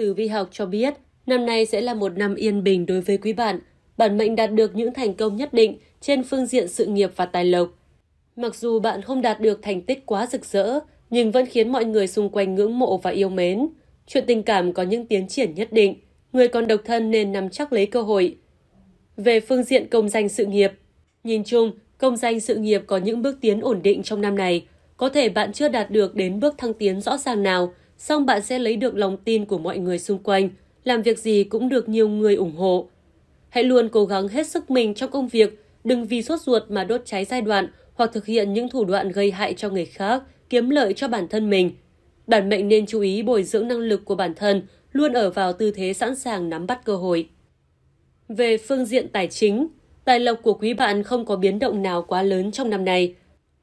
Tử Vi Học cho biết, năm nay sẽ là một năm yên bình đối với quý bạn. Bản mệnh đạt được những thành công nhất định trên phương diện sự nghiệp và tài lộc. Mặc dù bạn không đạt được thành tích quá rực rỡ, nhưng vẫn khiến mọi người xung quanh ngưỡng mộ và yêu mến. Chuyện tình cảm có những tiến triển nhất định, người còn độc thân nên nắm chắc lấy cơ hội. Về phương diện công danh sự nghiệp, nhìn chung, công danh sự nghiệp có những bước tiến ổn định trong năm này. Có thể bạn chưa đạt được đến bước thăng tiến rõ ràng nào, xong bạn sẽ lấy được lòng tin của mọi người xung quanh, làm việc gì cũng được nhiều người ủng hộ. Hãy luôn cố gắng hết sức mình trong công việc, đừng vì sốt ruột mà đốt cháy giai đoạn hoặc thực hiện những thủ đoạn gây hại cho người khác, kiếm lợi cho bản thân mình. Bản mệnh nên chú ý bồi dưỡng năng lực của bản thân, luôn ở vào tư thế sẵn sàng nắm bắt cơ hội. Về phương diện tài chính, tài lộc của quý bạn không có biến động nào quá lớn trong năm nay.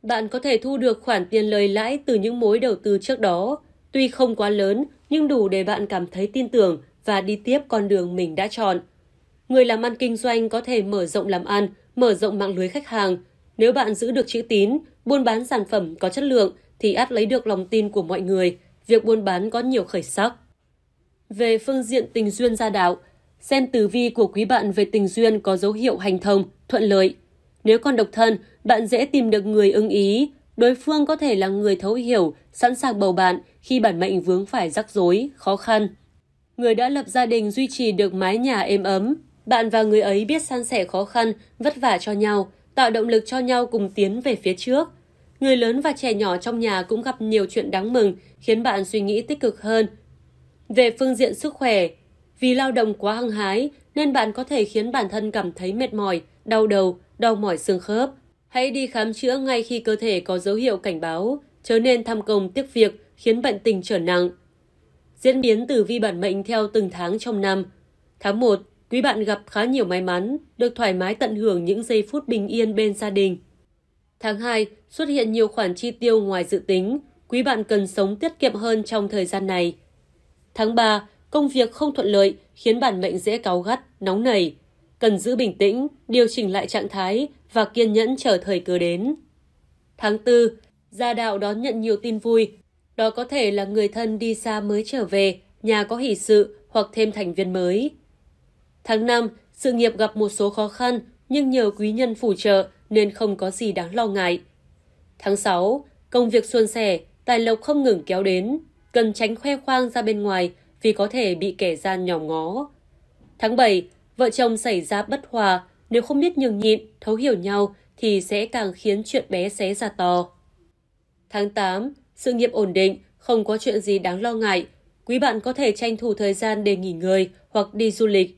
Bạn có thể thu được khoản tiền lời lãi từ những mối đầu tư trước đó, Tuy không quá lớn, nhưng đủ để bạn cảm thấy tin tưởng và đi tiếp con đường mình đã chọn. Người làm ăn kinh doanh có thể mở rộng làm ăn, mở rộng mạng lưới khách hàng. Nếu bạn giữ được chữ tín, buôn bán sản phẩm có chất lượng thì át lấy được lòng tin của mọi người, việc buôn bán có nhiều khởi sắc. Về phương diện tình duyên gia đạo, xem tử vi của quý bạn về tình duyên có dấu hiệu hành thông, thuận lợi. Nếu còn độc thân, bạn dễ tìm được người ưng ý, Đối phương có thể là người thấu hiểu, sẵn sàng bầu bạn khi bản mệnh vướng phải rắc rối, khó khăn. Người đã lập gia đình duy trì được mái nhà êm ấm. Bạn và người ấy biết san sẻ khó khăn, vất vả cho nhau, tạo động lực cho nhau cùng tiến về phía trước. Người lớn và trẻ nhỏ trong nhà cũng gặp nhiều chuyện đáng mừng, khiến bạn suy nghĩ tích cực hơn. Về phương diện sức khỏe, vì lao động quá hăng hái nên bạn có thể khiến bản thân cảm thấy mệt mỏi, đau đầu, đau mỏi xương khớp. Hãy đi khám chữa ngay khi cơ thể có dấu hiệu cảnh báo, chớ nên tham công tiếc việc khiến bệnh tình trở nặng. Diễn biến tử vi bản mệnh theo từng tháng trong năm. Tháng 1, quý bạn gặp khá nhiều may mắn, được thoải mái tận hưởng những giây phút bình yên bên gia đình. Tháng 2, xuất hiện nhiều khoản chi tiêu ngoài dự tính, quý bạn cần sống tiết kiệm hơn trong thời gian này. Tháng 3, công việc không thuận lợi khiến bản mệnh dễ cáu gắt, nóng nảy. Cần giữ bình tĩnh, điều chỉnh lại trạng thái, và kiên nhẫn chờ thời cơ đến. Tháng 4, gia đạo đón nhận nhiều tin vui. Đó có thể là người thân đi xa mới trở về, nhà có hỷ sự hoặc thêm thành viên mới. Tháng 5, sự nghiệp gặp một số khó khăn nhưng nhờ quý nhân phù trợ nên không có gì đáng lo ngại. Tháng 6, công việc suôn sẻ, tài lộc không ngừng kéo đến, cần tránh khoe khoang ra bên ngoài vì có thể bị kẻ gian nhòm ngó. Tháng 7, vợ chồng xảy ra bất hòa nếu không biết nhường nhịn, thấu hiểu nhau thì sẽ càng khiến chuyện bé xé ra to. Tháng 8, sự nghiệp ổn định, không có chuyện gì đáng lo ngại. Quý bạn có thể tranh thủ thời gian để nghỉ ngơi hoặc đi du lịch.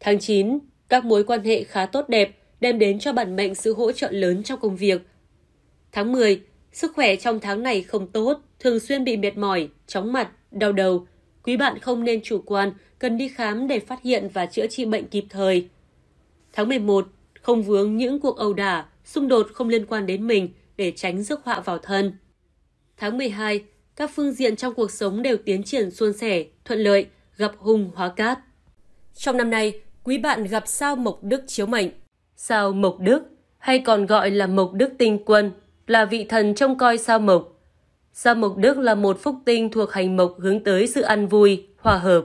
Tháng 9, các mối quan hệ khá tốt đẹp đem đến cho bản mệnh sự hỗ trợ lớn trong công việc. Tháng 10, sức khỏe trong tháng này không tốt, thường xuyên bị mệt mỏi, chóng mặt, đau đầu. Quý bạn không nên chủ quan, cần đi khám để phát hiện và chữa trị bệnh kịp thời. Tháng 11, không vướng những cuộc ẩu đả, xung đột không liên quan đến mình để tránh rước họa vào thân. Tháng 12, các phương diện trong cuộc sống đều tiến triển suôn sẻ, thuận lợi, gặp hùng hóa cát. Trong năm nay, quý bạn gặp sao Mộc Đức chiếu mệnh. Sao Mộc Đức, hay còn gọi là Mộc Đức Tinh Quân, là vị thần trông coi sao Mộc. Sao Mộc Đức là một phúc tinh thuộc hành Mộc hướng tới sự ăn vui, hòa hợp.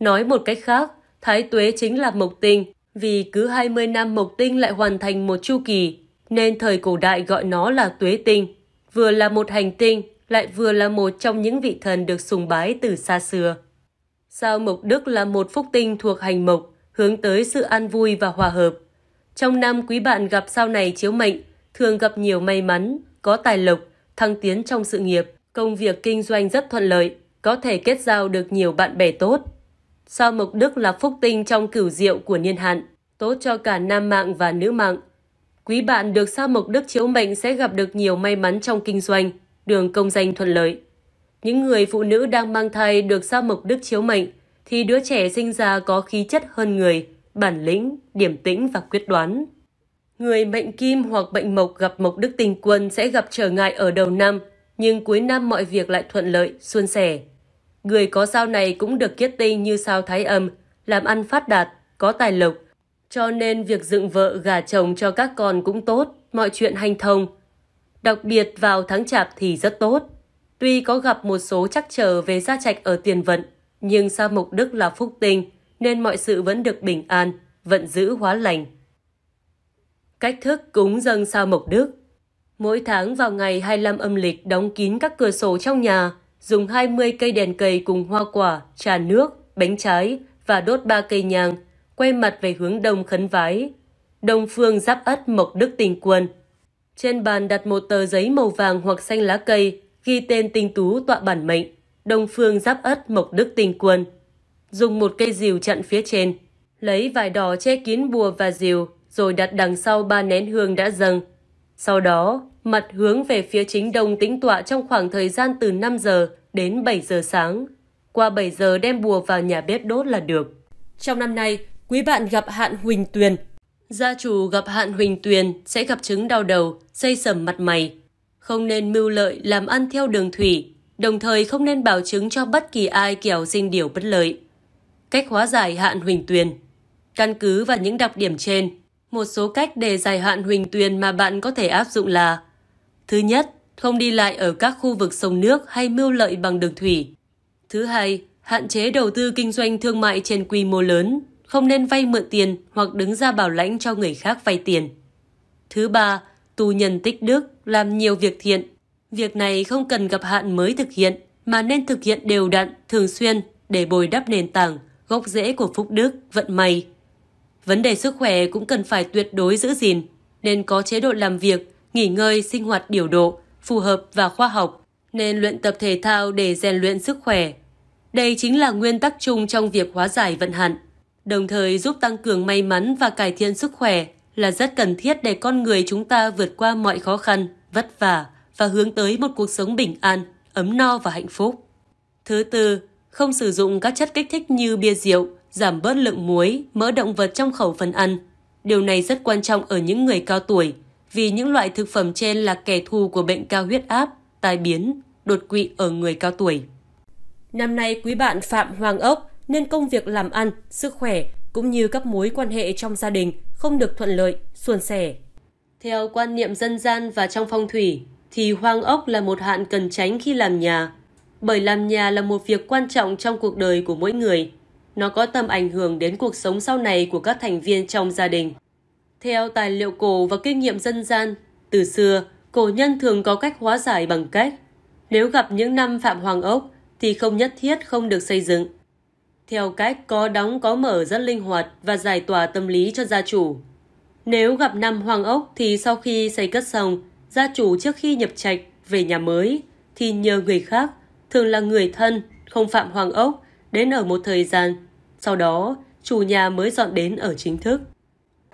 Nói một cách khác, Thái Tuế chính là Mộc Tinh, vì cứ 20 năm mộc tinh lại hoàn thành một chu kỳ, nên thời cổ đại gọi nó là tuế tinh. Vừa là một hành tinh, lại vừa là một trong những vị thần được sùng bái từ xa xưa. Sao mộc đức là một phúc tinh thuộc hành mộc, hướng tới sự an vui và hòa hợp. Trong năm quý bạn gặp sao này chiếu mệnh, thường gặp nhiều may mắn, có tài lộc, thăng tiến trong sự nghiệp, công việc kinh doanh rất thuận lợi, có thể kết giao được nhiều bạn bè tốt sao mộc đức là phúc tinh trong cửu diệu của niên hạn, tốt cho cả nam mạng và nữ mạng. Quý bạn được sao mộc đức chiếu mệnh sẽ gặp được nhiều may mắn trong kinh doanh, đường công danh thuận lợi. Những người phụ nữ đang mang thai được sao mộc đức chiếu mệnh thì đứa trẻ sinh ra có khí chất hơn người, bản lĩnh, điểm tĩnh và quyết đoán. Người mệnh kim hoặc bệnh mộc gặp mộc đức tinh quân sẽ gặp trở ngại ở đầu năm, nhưng cuối năm mọi việc lại thuận lợi, suôn sẻ. Người có sao này cũng được kết tinh như sao thái âm, làm ăn phát đạt, có tài lộc. Cho nên việc dựng vợ gả chồng cho các con cũng tốt, mọi chuyện hanh thông. Đặc biệt vào tháng chạp thì rất tốt. Tuy có gặp một số trắc trở về gia trạch ở tiền vận, nhưng sao mục đức là phúc tinh, nên mọi sự vẫn được bình an, vận giữ hóa lành. Cách thức cúng dâng sao mộc đức Mỗi tháng vào ngày 25 âm lịch đóng kín các cửa sổ trong nhà, dùng 20 cây đèn cầy cùng hoa quả, trà nước, bánh trái và đốt ba cây nhang, quay mặt về hướng đông khấn vái. Đông phương giáp ất mộc đức tình quân. Trên bàn đặt một tờ giấy màu vàng hoặc xanh lá cây, ghi tên tinh tú tọa bản mệnh, đông phương giáp ất mộc đức tình quân. Dùng một cây rìu chặn phía trên, lấy vải đỏ che kín bùa và rìu, rồi đặt đằng sau ba nén hương đã dâng, sau đó, mặt hướng về phía chính đông tĩnh tọa trong khoảng thời gian từ 5 giờ đến 7 giờ sáng. Qua 7 giờ đem bùa vào nhà bếp đốt là được. Trong năm nay, quý bạn gặp hạn huỳnh tuyền. Gia chủ gặp hạn huỳnh tuyền sẽ gặp chứng đau đầu, xây sầm mặt mày. Không nên mưu lợi làm ăn theo đường thủy, đồng thời không nên bảo chứng cho bất kỳ ai kẻo sinh điều bất lợi. Cách hóa giải hạn huỳnh tuyền Căn cứ vào những đặc điểm trên, một số cách để dài hạn huỳnh tuyền mà bạn có thể áp dụng là Thứ nhất, không đi lại ở các khu vực sông nước hay mưu lợi bằng đường thủy. Thứ hai, hạn chế đầu tư kinh doanh thương mại trên quy mô lớn, không nên vay mượn tiền hoặc đứng ra bảo lãnh cho người khác vay tiền. Thứ ba, tu nhân tích đức, làm nhiều việc thiện. Việc này không cần gặp hạn mới thực hiện, mà nên thực hiện đều đặn, thường xuyên để bồi đắp nền tảng, gốc rễ của phúc đức, vận may. Vấn đề sức khỏe cũng cần phải tuyệt đối giữ gìn, nên có chế độ làm việc, nghỉ ngơi, sinh hoạt điều độ, phù hợp và khoa học, nên luyện tập thể thao để rèn luyện sức khỏe. Đây chính là nguyên tắc chung trong việc hóa giải vận hạn, đồng thời giúp tăng cường may mắn và cải thiện sức khỏe là rất cần thiết để con người chúng ta vượt qua mọi khó khăn, vất vả và hướng tới một cuộc sống bình an, ấm no và hạnh phúc. Thứ tư, không sử dụng các chất kích thích như bia rượu, giảm bớt lượng muối, mỡ động vật trong khẩu phần ăn. Điều này rất quan trọng ở những người cao tuổi, vì những loại thực phẩm trên là kẻ thù của bệnh cao huyết áp, tai biến, đột quỵ ở người cao tuổi. Năm nay, quý bạn Phạm Hoàng Ốc nên công việc làm ăn, sức khỏe cũng như các mối quan hệ trong gia đình không được thuận lợi, suôn sẻ. Theo quan niệm dân gian và trong phong thủy, thì hoang ốc là một hạn cần tránh khi làm nhà, bởi làm nhà là một việc quan trọng trong cuộc đời của mỗi người. Nó có tầm ảnh hưởng đến cuộc sống sau này của các thành viên trong gia đình. Theo tài liệu cổ và kinh nghiệm dân gian, từ xưa, cổ nhân thường có cách hóa giải bằng cách nếu gặp những năm phạm hoàng ốc thì không nhất thiết không được xây dựng. Theo cách có đóng có mở rất linh hoạt và giải tỏa tâm lý cho gia chủ. Nếu gặp năm hoàng ốc thì sau khi xây cất xong, gia chủ trước khi nhập trạch về nhà mới thì nhờ người khác, thường là người thân, không phạm hoàng ốc, đến ở một thời gian. Sau đó, chủ nhà mới dọn đến ở chính thức.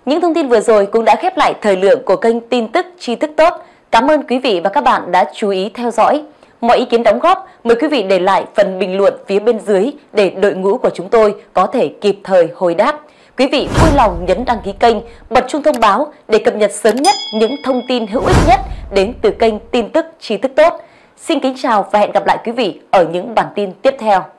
Những thông tin vừa rồi cũng đã khép lại thời lượng của kênh tin tức tri thức tốt. Cảm ơn quý vị và các bạn đã chú ý theo dõi. Mọi ý kiến đóng góp, mời quý vị để lại phần bình luận phía bên dưới để đội ngũ của chúng tôi có thể kịp thời hồi đáp. Quý vị vui lòng nhấn đăng ký kênh, bật chuông thông báo để cập nhật sớm nhất những thông tin hữu ích nhất đến từ kênh tin tức tri thức tốt. Xin kính chào và hẹn gặp lại quý vị ở những bản tin tiếp theo.